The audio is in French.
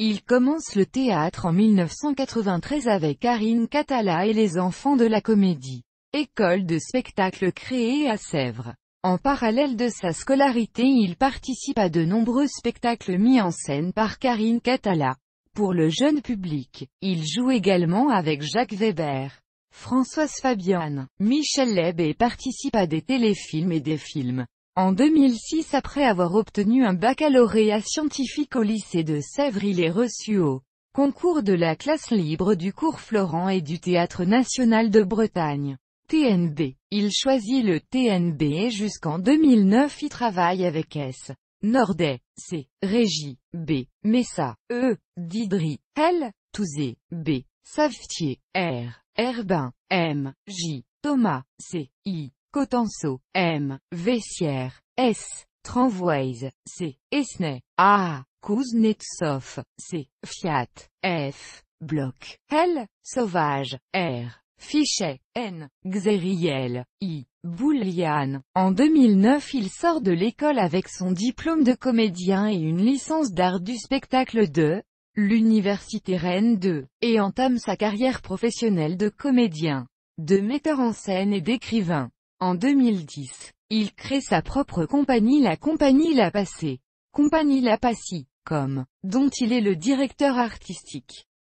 Il commence le théâtre en 1993 avec Karine Catala et les Enfants de la Comédie. École de spectacle créée à Sèvres. En parallèle de sa scolarité il participe à de nombreux spectacles mis en scène par Karine Catala. Pour le jeune public, il joue également avec Jacques Weber, Françoise Fabian, Michel Leb et participe à des téléfilms et des films. En 2006 après avoir obtenu un baccalauréat scientifique au lycée de Sèvres il est reçu au concours de la classe libre du cours Florent et du Théâtre National de Bretagne. TNB. Il choisit le TNB et jusqu'en 2009 y travaille avec S. Nordet, C. Régie, B. Messa, E. Didry, L. Touzé, B. Savetier, R. Herbin, M. J. Thomas, C. I. Cotenceau, M, Vessière, S, Tranvoise, C, Esnay, A, Kuznetsov, C, Fiat, F, Bloc, L, Sauvage, R, Fichet, N, Xeriel, I, Boulian. En 2009 il sort de l'école avec son diplôme de comédien et une licence d'art du spectacle de l'Université Rennes 2, et entame sa carrière professionnelle de comédien, de metteur en scène et d'écrivain. En 2010, il crée sa propre compagnie la compagnie La Passée. Compagnie La passée comme, dont il est le directeur artistique.